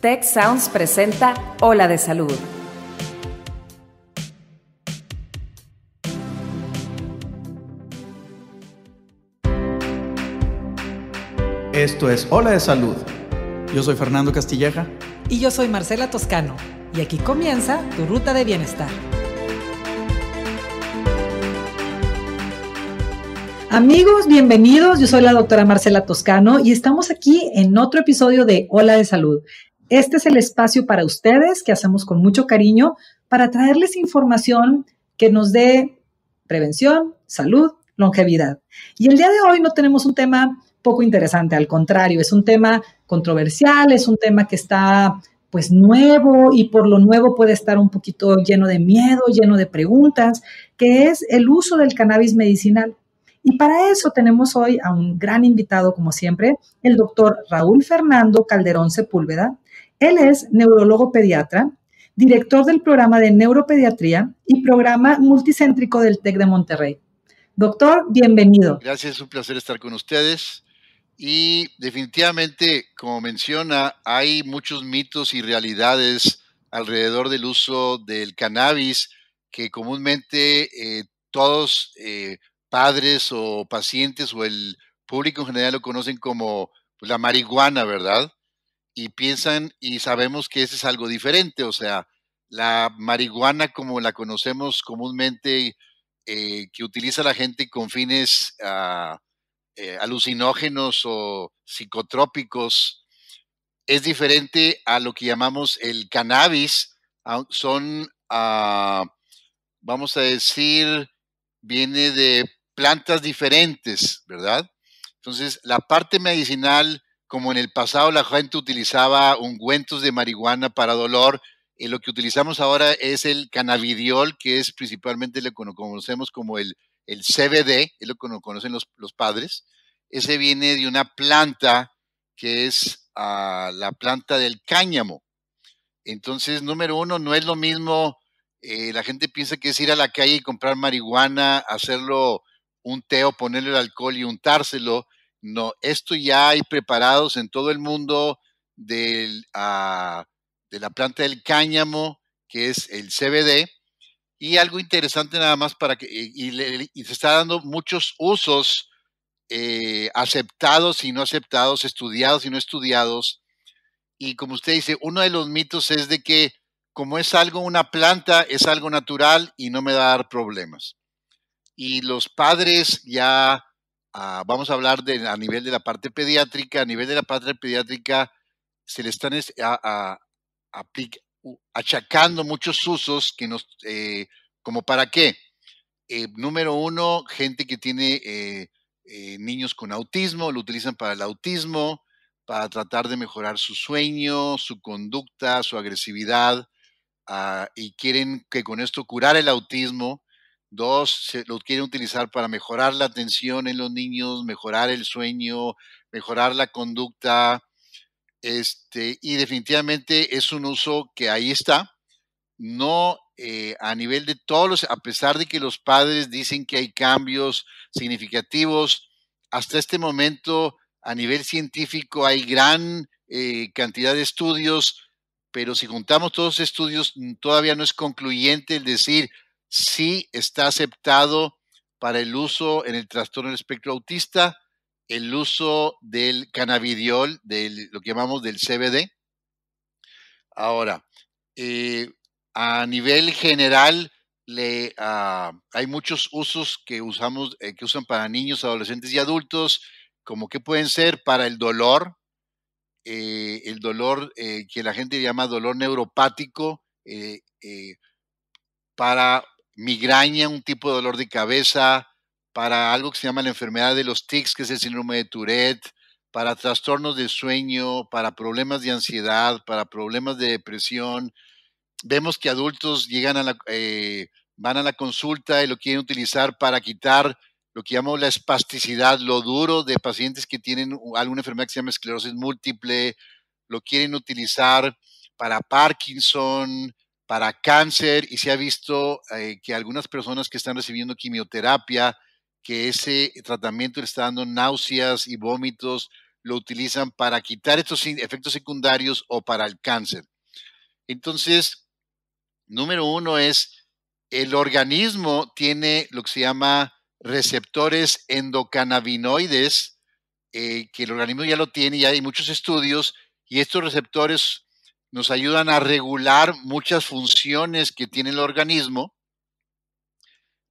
Tech Sounds presenta Hola de Salud. Esto es Hola de Salud. Yo soy Fernando Castilleja. Y yo soy Marcela Toscano. Y aquí comienza tu ruta de bienestar. Amigos, bienvenidos. Yo soy la doctora Marcela Toscano y estamos aquí en otro episodio de Hola de Salud, este es el espacio para ustedes que hacemos con mucho cariño para traerles información que nos dé prevención, salud, longevidad. Y el día de hoy no tenemos un tema poco interesante, al contrario, es un tema controversial, es un tema que está pues nuevo y por lo nuevo puede estar un poquito lleno de miedo, lleno de preguntas, que es el uso del cannabis medicinal. Y para eso tenemos hoy a un gran invitado, como siempre, el doctor Raúl Fernando Calderón Sepúlveda, él es neurólogo pediatra, director del programa de neuropediatría y programa multicéntrico del TEC de Monterrey. Doctor, bienvenido. Gracias, es un placer estar con ustedes. Y definitivamente, como menciona, hay muchos mitos y realidades alrededor del uso del cannabis que comúnmente eh, todos eh, padres o pacientes o el público en general lo conocen como pues, la marihuana, ¿verdad? y piensan y sabemos que ese es algo diferente, o sea, la marihuana como la conocemos comúnmente, eh, que utiliza la gente con fines ah, eh, alucinógenos o psicotrópicos, es diferente a lo que llamamos el cannabis. Son, ah, vamos a decir, viene de plantas diferentes, ¿verdad? Entonces, la parte medicinal como en el pasado la gente utilizaba ungüentos de marihuana para dolor, eh, lo que utilizamos ahora es el cannabidiol, que es principalmente lo que conocemos como el, CBD, es lo que conocen los, padres. Ese viene de una planta que es ah, la planta del cáñamo. Entonces, número uno, no es lo mismo, eh, la gente piensa que es ir a la calle y comprar marihuana, hacerlo un té o ponerle el alcohol y untárselo. No, esto ya hay preparados en todo el mundo ah, de la planta del cáñamo, que es el CBD. Y algo interesante nada más para que, eh, y, se está dando muchos usos eh, aceptados y no aceptados, estudiados y no estudiados. Y como usted dice, uno de los mitos es de que como es algo, una planta, es algo natural y no me va a dar problemas. Y los padres ya vamos a hablar de, a nivel de la parte pediátrica, a nivel de la parte pediátrica se le están achacando muchos usos que nos, eh, como para qué. Eh, número uno, gente que tiene eh, niños con autismo, lo utilizan para el autismo, para tratar de mejorar su sueño, su conducta, su agresividad, ah, y quieren que con esto curar el autismo Dos, se lo quieren utilizar para mejorar la atención en los niños, mejorar el sueño, mejorar la conducta. Este, y definitivamente es un uso que ahí está. No eh, a nivel de todos los, a pesar de que los padres dicen que hay cambios significativos, hasta este momento a nivel científico hay gran eh, cantidad de estudios, pero si juntamos todos los estudios, todavía no es concluyente el decir, sí está aceptado para el uso en el trastorno del espectro autista el uso del cannabidiol, de lo que llamamos del CBD. Ahora, eh, a nivel general, ah, hay muchos usos que usamos, eh, que usan para niños, adolescentes y adultos, como que pueden ser para el dolor, eh, el dolor que la gente llama dolor neuropático, para migraña, un tipo de dolor de cabeza, para algo que se llama la enfermedad de los tics, que es el síndrome de Tourette, para trastornos de sueño, para problemas de ansiedad, para problemas de depresión. Vemos que adultos llegan a la, eh, van a la consulta y lo quieren utilizar para quitar lo que llamamos la espasticidad, lo duro de pacientes que tienen alguna enfermedad que se llama esclerosis múltiple, lo quieren utilizar para Parkinson, para cáncer y se ha visto eh, que algunas personas que están recibiendo quimioterapia, que ese tratamiento le está dando náuseas y vómitos, lo utilizan para quitar estos efectos secundarios o para el cáncer. Entonces, número uno es, el organismo tiene lo que se llama receptores endocannabinoides, eh, que el organismo ya lo tiene, ya hay muchos estudios, y estos receptores nos ayudan a regular muchas funciones que tiene el organismo,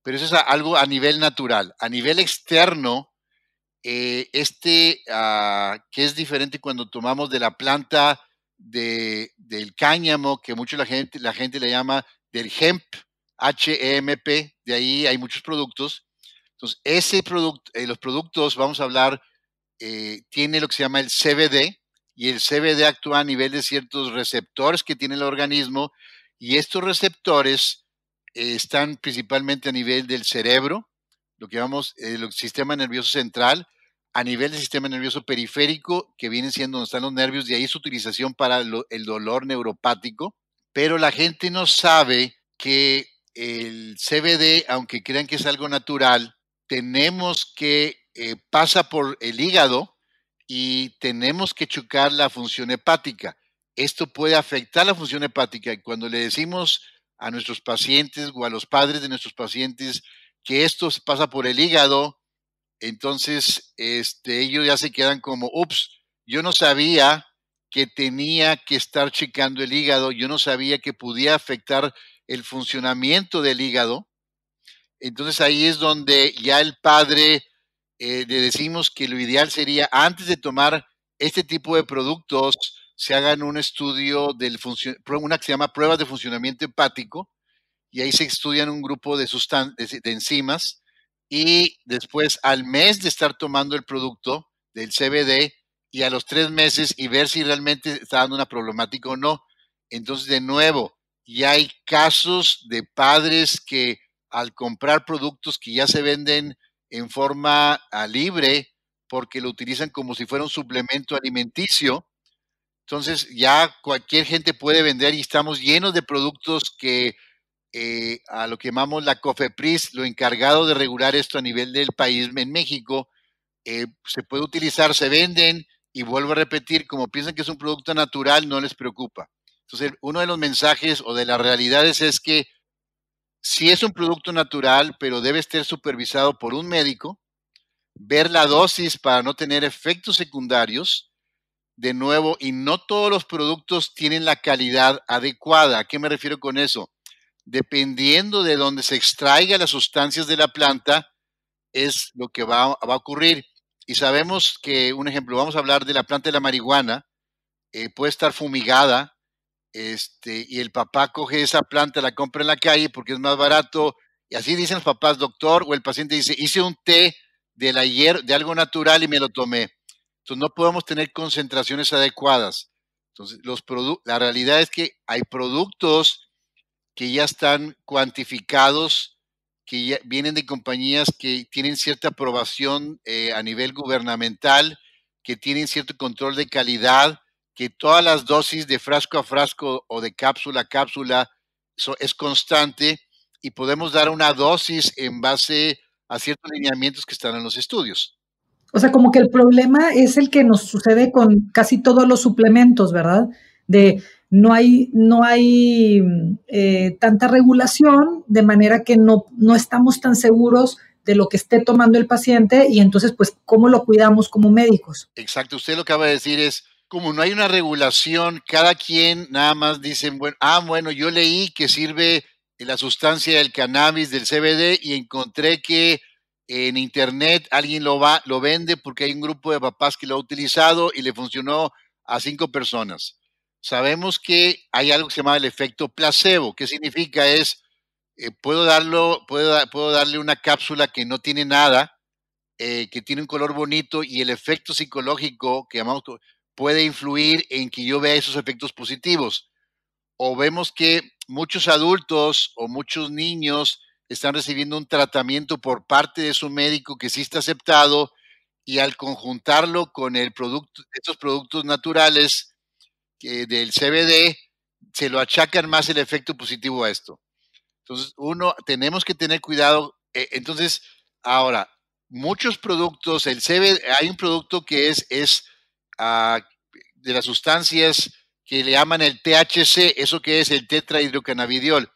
pero eso es algo a nivel natural. A nivel externo, eh, este, ah, que es diferente cuando tomamos de la planta de, del cáñamo, que mucha la gente, la gente le llama del hemp, H-E-M-P, de ahí hay muchos productos. Entonces, ese producto, eh, los productos, vamos a hablar, eh, tiene lo que se llama el CBD, y el CBD actúa a nivel de ciertos receptores que tiene el organismo y estos receptores eh, están principalmente a nivel del cerebro, lo que llamamos el eh, sistema nervioso central, a nivel del sistema nervioso periférico, que viene siendo donde están los nervios, y ahí su utilización para el dolor neuropático, pero la gente no sabe que el CBD, aunque crean que es algo natural, tenemos que eh, pasa por el hígado, y tenemos que chocar la función hepática. Esto puede afectar la función hepática y cuando le decimos a nuestros pacientes o a los padres de nuestros pacientes que esto pasa por el hígado, entonces este, ellos ya se quedan como, ups, yo no sabía que tenía que estar checando el hígado, yo no sabía que podía afectar el funcionamiento del hígado. Entonces ahí es donde ya el padre eh, le decimos que lo ideal sería, antes de tomar este tipo de productos, se hagan un estudio del una que se llama pruebas de funcionamiento hepático, y ahí se estudian un grupo de, sustan de, de enzimas, y después al mes de estar tomando el producto del CBD, y a los tres meses y ver si realmente está dando una problemática o no. Entonces, de nuevo, ya hay casos de padres que al comprar productos que ya se venden en forma ah, libre porque lo utilizan como si fuera un suplemento alimenticio. Entonces ya cualquier gente puede vender y estamos llenos de productos que eh, a lo que llamamos la COFEPRIS, lo encargado de regular esto a nivel del país en México, eh, se puede utilizar, se venden y vuelvo a repetir, como piensan que es un producto natural, no les preocupa. Entonces, uno de los mensajes o de las realidades es que si es un producto natural, pero debe estar supervisado por un médico, ver la dosis para no tener efectos secundarios. De nuevo, y no todos los productos tienen la calidad adecuada. ¿A qué me refiero con eso? Dependiendo de dónde se extraiga las sustancias de la planta, es lo que va, a ocurrir. Y sabemos que, un ejemplo, vamos a hablar de la planta de la marihuana, eh, puede estar fumigada, este, y el papá coge esa planta, la compra en la calle porque es más barato, y así dicen los papás, doctor, o el paciente dice, hice un té del ayer, de algo natural y me lo tomé. Entonces no podemos tener concentraciones adecuadas. Entonces, los la realidad es que hay productos que ya están cuantificados, que ya vienen de compañías que tienen cierta aprobación eh, a nivel gubernamental, que tienen cierto control de calidad, que todas las dosis de frasco a frasco o de cápsula a cápsula es constante y podemos dar una dosis en base a ciertos lineamientos que están en los estudios. O sea, como que el problema es el que nos sucede con casi todos los suplementos, ¿verdad? De no hay, no hay eh, tanta regulación, de manera que no, no estamos tan seguros de lo que esté tomando el paciente y entonces, pues, ¿cómo lo cuidamos como médicos? Exacto, usted lo que acaba de decir es, como no hay una regulación, cada quien nada más dicen, bueno, ah, bueno, yo leí que sirve la sustancia del cannabis, del CBD, y encontré que en internet alguien lo, va, lo vende porque hay un grupo de papás que lo ha utilizado y le funcionó a cinco personas. Sabemos que hay algo que se llama el efecto placebo. ¿Qué significa? Es, eh, puedo, darlo, puedo, puedo darle una cápsula que no tiene nada, eh, que tiene un color bonito y el efecto psicológico que llamamos puede influir en que yo vea esos efectos positivos. O vemos que muchos adultos o muchos niños están recibiendo un tratamiento por parte de su médico que sí está aceptado y al conjuntarlo con el producto, estos productos naturales eh, del CBD, se lo achacan más el efecto positivo a esto. Entonces, uno, tenemos que tener cuidado. Eh, entonces, ahora, muchos productos, el CBD, hay un producto que es de las sustancias que le llaman el THC, eso que es el tetrahidrocannabidiol.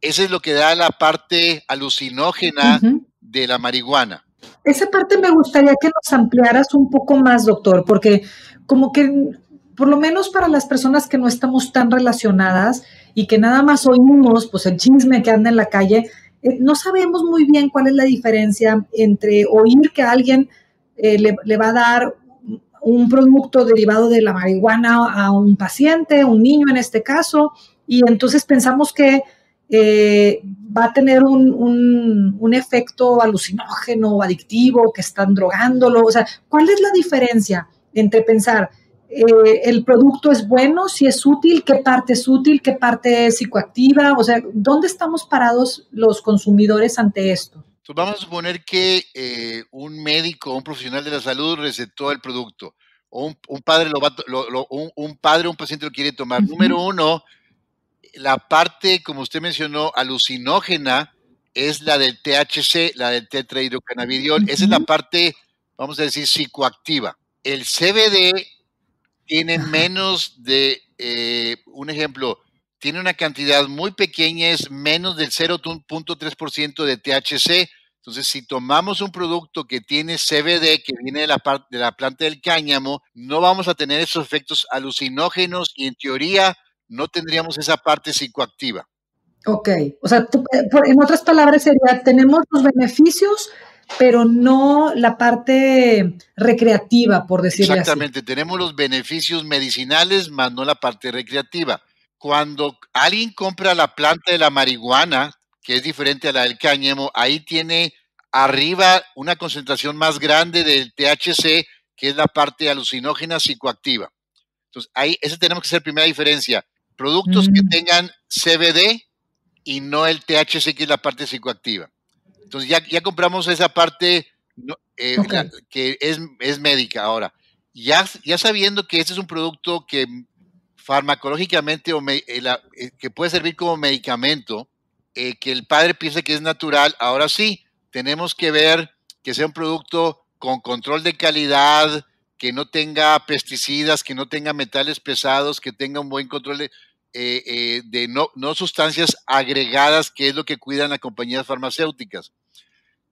Eso es lo que da la parte alucinógena de la marihuana. Esa parte me gustaría que nos ampliaras un poco más, doctor, porque como que, por lo menos para las personas que no estamos tan relacionadas y que nada más oímos, pues el chisme que anda en la calle, eh, no sabemos muy bien cuál es la diferencia entre oír que alguien eh, le, le va a dar un producto derivado de la marihuana a un paciente, un niño en este caso, y entonces pensamos que eh, va a tener un, efecto alucinógeno, adictivo, que están drogándolo. O sea, ¿cuál es la diferencia entre pensar eh, el producto es bueno, si es útil, qué parte es útil, qué parte es psicoactiva? O sea, ¿dónde estamos parados los consumidores ante esto? Entonces pues, vamos a suponer que eh, un médico, un profesional de la salud recetó el producto. O un, padre lo, un, padre, un paciente lo quiere tomar. Número uno, la parte, como usted mencionó, alucinógena es la del THC, la del tetrahidrocannabidiol. Esa es la parte, vamos a decir, psicoactiva. El CBD tiene menos de, eh, un ejemplo, tiene una cantidad muy pequeña, es menos del 0.3% de THC. Entonces, si tomamos un producto que tiene CBD, que viene de la, parte, de la planta del cáñamo, no vamos a tener esos efectos alucinógenos y en teoría no tendríamos esa parte psicoactiva. Ok, o sea, eh, en otras palabras sería, tenemos los beneficios, pero no la parte recreativa, por decirlo así. Exactamente, tenemos los beneficios medicinales, más no la parte recreativa cuando alguien compra la planta de la marihuana, que es diferente a la del cáñamo, ahí tiene arriba una concentración más grande del THC, que es la parte alucinógena psicoactiva. Entonces, ahí, esa tenemos que ser primera diferencia. Productos que mm. tengan CBD y no el THC, que es la parte psicoactiva. Entonces, ya, ya compramos esa parte eh, que es, médica ahora. Ya, ya sabiendo que este es un producto que farmacológicamente o eh, eh, que puede servir como medicamento, eh, que el padre piense que es natural, ahora sí, tenemos que ver que sea un producto con control de calidad, que no tenga pesticidas, que no tenga metales pesados, que tenga un buen control de, no, no sustancias agregadas, que es lo que cuidan las compañías farmacéuticas.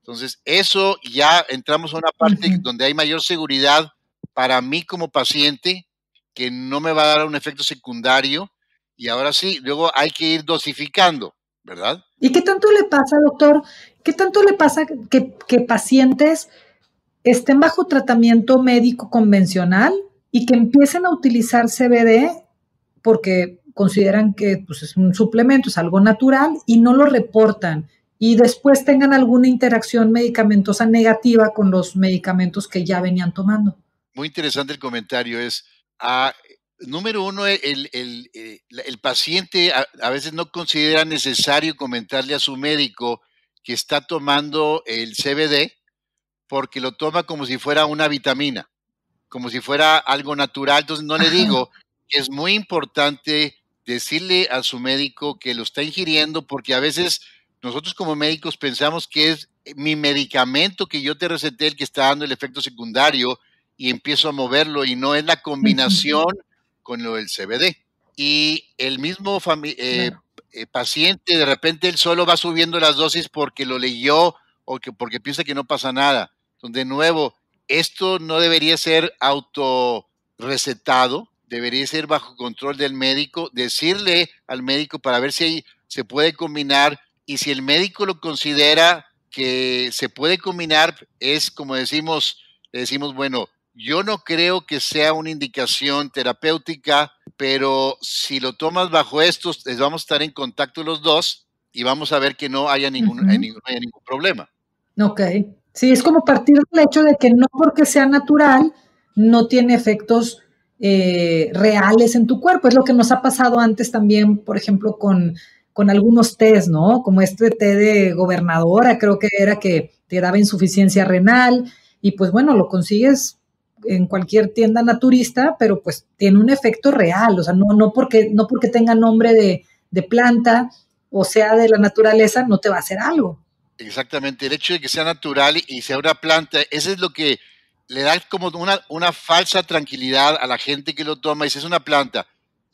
Entonces, eso ya entramos a una parte donde hay mayor seguridad para mí como paciente, que no me va a dar un efecto secundario y ahora sí, luego hay que ir dosificando, ¿verdad? ¿Y qué tanto le pasa, doctor? ¿Qué tanto le pasa que, pacientes estén bajo tratamiento médico convencional y que empiecen a utilizar CBD porque consideran que pues, es un suplemento, es algo natural y no lo reportan y después tengan alguna interacción medicamentosa negativa con los medicamentos que ya venían tomando? Muy interesante el comentario, es número uno, e, eh, el, paciente a, a, veces no considera necesario comentarle a su médico que está tomando el CBD porque lo toma como si fuera una vitamina, como si fuera algo natural. Entonces no le digo que es muy importante decirle a su médico que lo está ingiriendo porque a veces nosotros como médicos pensamos que es mi medicamento que yo te receté el que está dando el efecto secundario y empiezo a moverlo y no es la combinación con lo del CBD. Y el mismo eh, eh, paciente, de repente él solo va subiendo las dosis porque lo leyó o que, porque piensa que no pasa nada. Entonces, de nuevo, esto no debería ser autorrecetado, debería ser bajo control del médico, decirle al médico para ver si se puede combinar y si el médico lo considera que se puede combinar, es como decimos, le decimos, bueno, yo no creo que sea una indicación terapéutica, pero si lo tomas bajo estos, vamos a estar en contacto los dos y vamos a ver que no haya ningún, problema. Ok. Sí, es como partir del hecho de que no porque sea natural, no tiene efectos eh, reales en tu cuerpo. Es lo que nos ha pasado antes también, por ejemplo, con, con algunos test, ¿no? Como este té de gobernadora, creo que era que te daba insuficiencia renal y pues bueno, lo consigues en cualquier tienda naturista, pero pues tiene un efecto real, o sea, no, no, porque, no porque tenga nombre de, de planta o sea de la naturaleza, no te va a hacer algo. Exactamente, el hecho de que sea natural y sea una planta, eso es lo que le da como una, una falsa tranquilidad a la gente que lo toma y dice, es una planta.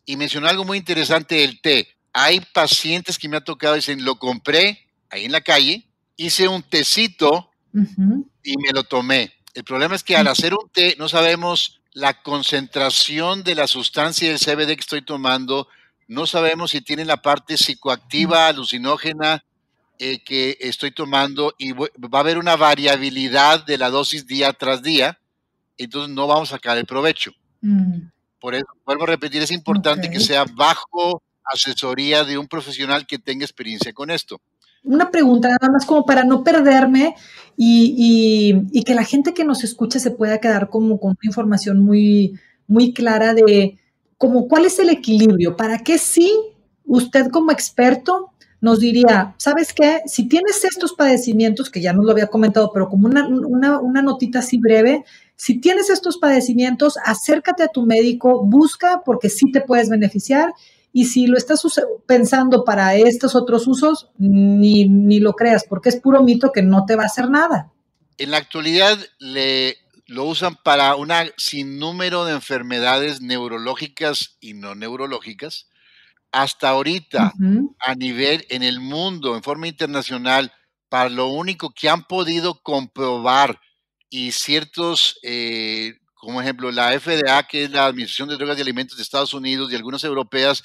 Y mencionó algo muy interesante, del té. Hay pacientes que me ha tocado, dicen, lo compré ahí en la calle, hice un tecito y me lo tomé. El problema es que al hacer un té no sabemos la concentración de la sustancia del CBD que estoy tomando, no sabemos si tiene la parte psicoactiva, alucinógena eh, que estoy tomando y va a haber una variabilidad de la dosis día tras día, entonces no vamos a sacar el provecho. Por eso, vuelvo a repetir, es importante que sea bajo asesoría de un profesional que tenga experiencia con esto una pregunta nada más como para no perderme y, que la gente que nos escucha se pueda quedar como con información muy, muy clara de como cuál es el equilibrio, para qué sí usted como experto nos diría, ¿sabes qué? Si tienes estos padecimientos, que ya nos lo había comentado, pero como una, una notita así breve, si tienes estos padecimientos, acércate a tu médico, busca porque sí te puedes beneficiar y si lo estás pensando para estos otros usos, ni, lo creas, porque es puro mito que no te va a hacer nada. En la actualidad le, lo usan para una sinnúmero de enfermedades neurológicas y no neurológicas. Hasta ahorita, a nivel en el mundo, en forma internacional, para lo único que han podido comprobar y ciertos eh, como ejemplo la FDA, que es la Administración de Drogas y Alimentos de Estados Unidos y algunas europeas,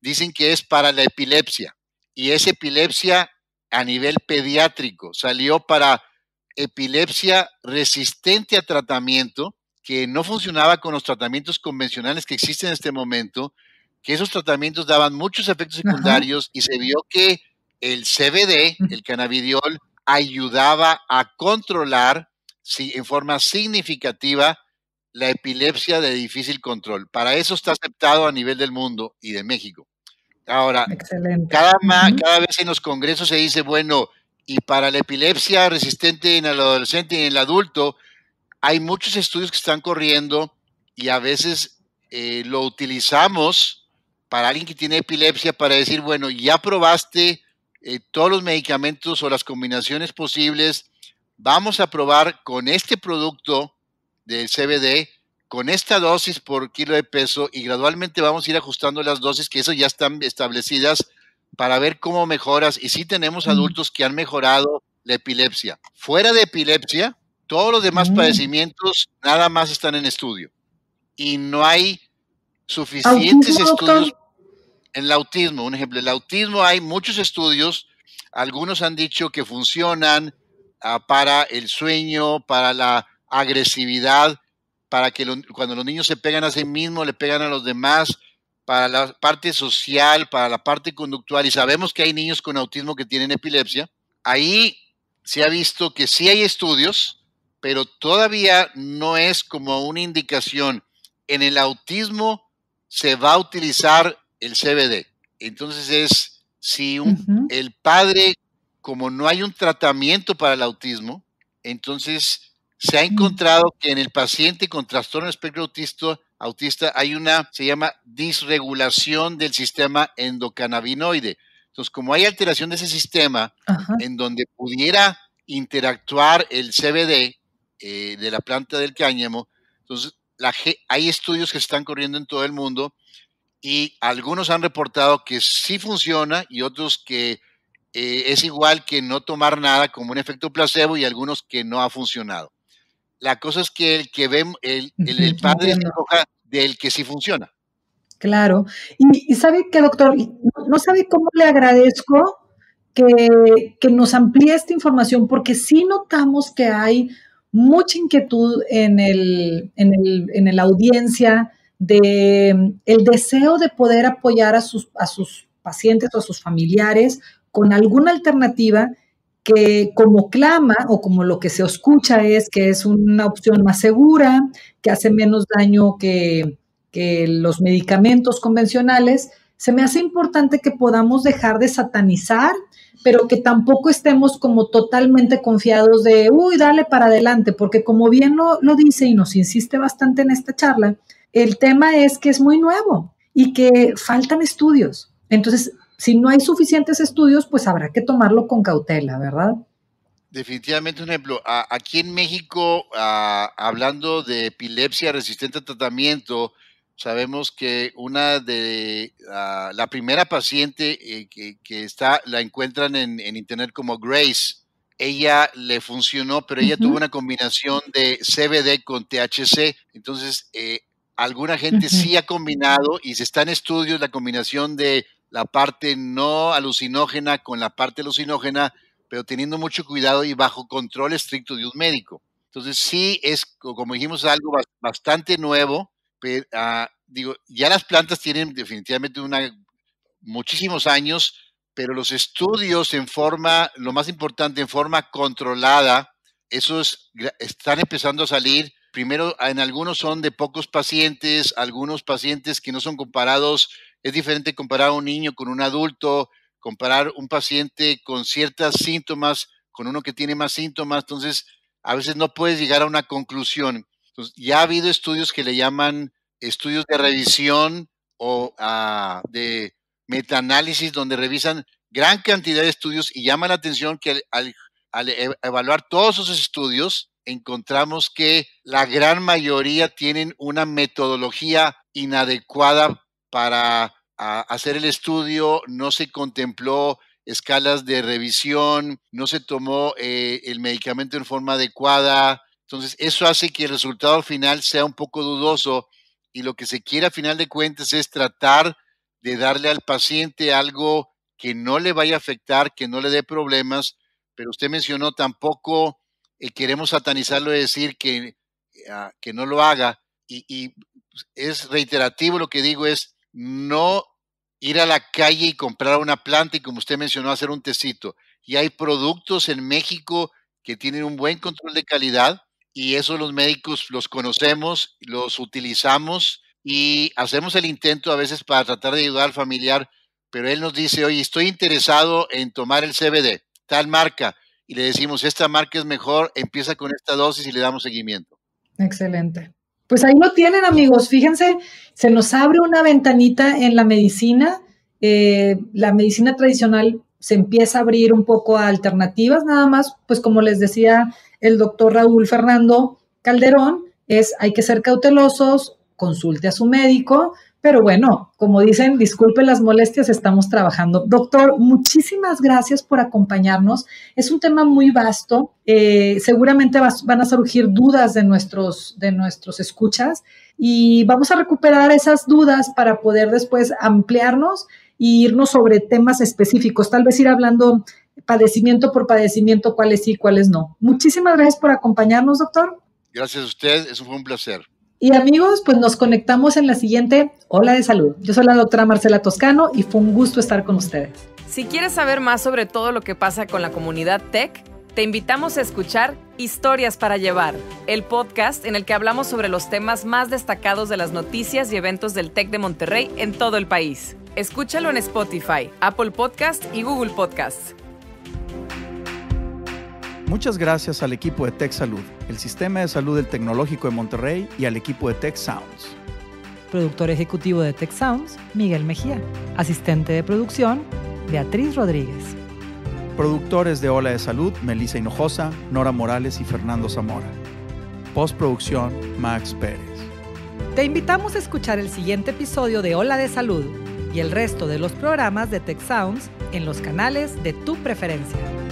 dicen que es para la epilepsia. Y es epilepsia a nivel pediátrico. Salió para epilepsia resistente a tratamiento, que no funcionaba con los tratamientos convencionales que existen en este momento, que esos tratamientos daban muchos efectos secundarios y se vio que el CBD, el cannabidiol, ayudaba a controlar sí, en forma significativa la epilepsia de difícil control. Para eso está aceptado a nivel del mundo y de México. Ahora, cada, vez en los congresos se dice, bueno, y para la epilepsia resistente en el adolescente y en el adulto, hay muchos estudios que están corriendo y a veces eh, lo utilizamos para alguien que tiene epilepsia para decir, bueno, ya probaste eh, todos los medicamentos o las combinaciones posibles, vamos a probar con este producto del CBD con esta dosis por kilo de peso y gradualmente vamos a ir ajustando las dosis que eso ya están establecidas para ver cómo mejoras. Y si tenemos adultos que han mejorado la epilepsia. Fuera de epilepsia, todos los demás mm. padecimientos nada más están en estudio. Y no hay suficientes estudios. En el autismo, un ejemplo, el autismo hay muchos estudios, algunos han dicho que funcionan ah, para el sueño, para la agresividad, para que cuando los niños se pegan a sí mismos, le pegan a los demás, para la parte social, para la parte conductual, y sabemos que hay niños con autismo que tienen epilepsia, ahí se ha visto que sí hay estudios, pero todavía no es como una indicación. En el autismo se va a utilizar el CBD. Entonces es, si el padre, como no hay un tratamiento para el autismo, entonces se ha encontrado que en el paciente con trastorno espectro autista, hay una, se llama disregulación del sistema endocannabinoide. Entonces, como hay alteración de ese sistema, en donde pudiera interactuar el CBD eh, de la planta del cáñamo, entonces la, hay estudios que se están corriendo en todo el mundo y algunos han reportado que sí funciona y otros que eh, es igual que no tomar nada como un efecto placebo y algunos que no ha funcionado. La cosa es que el que vemos mm, el, el, padre se del que sí funciona. Claro. Y, sabe que, doctor, no sabe cómo le agradezco que, nos amplíe esta información, porque sí notamos que hay mucha inquietud en, el, en, el, en la audiencia de mm, el deseo de poder apoyar a sus, a sus pacientes o a sus familiares con alguna alternativa que como clama o como lo que se escucha es que es una opción más segura, que hace menos daño que, que los medicamentos convencionales, se me hace importante que podamos dejar de satanizar, pero que tampoco estemos como totalmente confiados de, uy, dale para adelante, porque como bien lo, lo, dice y nos insiste bastante en esta charla, el tema es que es muy nuevo y que faltan estudios. Entonces, si no hay suficientes estudios, pues habrá que tomarlo con cautela, ¿verdad? Definitivamente un ejemplo. Aquí en México, hablando de epilepsia resistente a tratamiento, sabemos que una de la primera paciente eh, que, está, la encuentran en, internet como Grace. Ella le funcionó, pero ella tuvo una combinación de CBD con THC. Entonces, eh, alguna gente sí ha combinado y se está en estudios la combinación de la parte no alucinógena con la parte alucinógena, pero teniendo mucho cuidado y bajo control estricto de un médico. Entonces sí es, como dijimos, algo bastante nuevo, pero ah, digo, ya las plantas tienen definitivamente una, muchísimos años, pero los estudios en forma, lo más importante, en forma controlada, esos están empezando a salir. Primero, en algunos son de pocos pacientes, algunos pacientes que no son comparados es diferente comparar a un niño con un adulto, comparar un paciente con ciertas síntomas con uno que tiene más síntomas, entonces a veces no puedes llegar a una conclusión. ya ha habido estudios que le llaman estudios de revisión o de ah, de metaanálisis, donde revisan gran cantidad de estudios y llama la atención que al e, evaluar todos esos estudios, encontramos que la gran mayoría tienen una metodología inadecuada para hacer el estudio, no se contempló escalas de revisión, no se tomó eh, el medicamento en forma adecuada. Entonces, eso hace que el resultado final sea un poco dudoso y lo que se quiere a final de cuentas es tratar de darle al paciente algo que no le vaya a afectar, que no le dé problemas, pero usted mencionó tampoco eh, queremos satanizarlo y decir que, eh, ah, que no lo haga. y pues, es reiterativo lo que digo es, no ir a la calle y comprar una planta y como usted mencionó, hacer un tecito. Y hay productos en México que tienen un buen control de calidad y eso los médicos los conocemos, los utilizamos y hacemos el intento a veces para tratar de ayudar al familiar, pero él nos dice, oye, estoy interesado en tomar el CBD, tal marca, y le decimos, esta marca es mejor, empieza con esta dosis y le damos seguimiento. Excelente. Pues ahí lo tienen, amigos. Fíjense, se nos abre una ventanita en la medicina. Eh, la medicina tradicional se empieza a abrir un poco a alternativas, nada más, pues como les decía el doctor Raúl Fernando Calderón, es hay que ser cautelosos, consulte a su médico, pero bueno, como dicen, disculpen las molestias, estamos trabajando. Doctor, muchísimas gracias por acompañarnos. Es un tema muy vasto. Eh, seguramente van a surgir dudas de nuestros, de nuestros escuchas y vamos a recuperar esas dudas para poder después ampliarnos e irnos sobre temas específicos, tal vez ir hablando padecimiento por padecimiento, cuáles sí, cuáles no. Muchísimas gracias por acompañarnos, doctor. Gracias a usted, eso fue un placer. Y amigos, pues nos conectamos en la siguiente Hola de Salud. Yo soy la doctora Marcela Toscano y fue un gusto estar con ustedes. Si quieres saber más sobre todo lo que pasa con la comunidad tech, te invitamos a escuchar Historias para Llevar, el podcast en el que hablamos sobre los temas más destacados de las noticias y eventos del tech de Monterrey en todo el país. Escúchalo en Spotify, Apple Podcast y Google Podcasts. Muchas gracias al equipo de Tech Salud, el sistema de salud del Tecnológico de Monterrey y al equipo de Tech Sounds. Productor ejecutivo de Tech Sounds, Miguel Mejía. Asistente de producción, Beatriz Rodríguez. Productores de Ola de Salud, Melissa Hinojosa, Nora Morales y Fernando Zamora. Postproducción, Max Pérez. Te invitamos a escuchar el siguiente episodio de Ola de Salud y el resto de los programas de TechSounds Sounds en los canales de tu preferencia.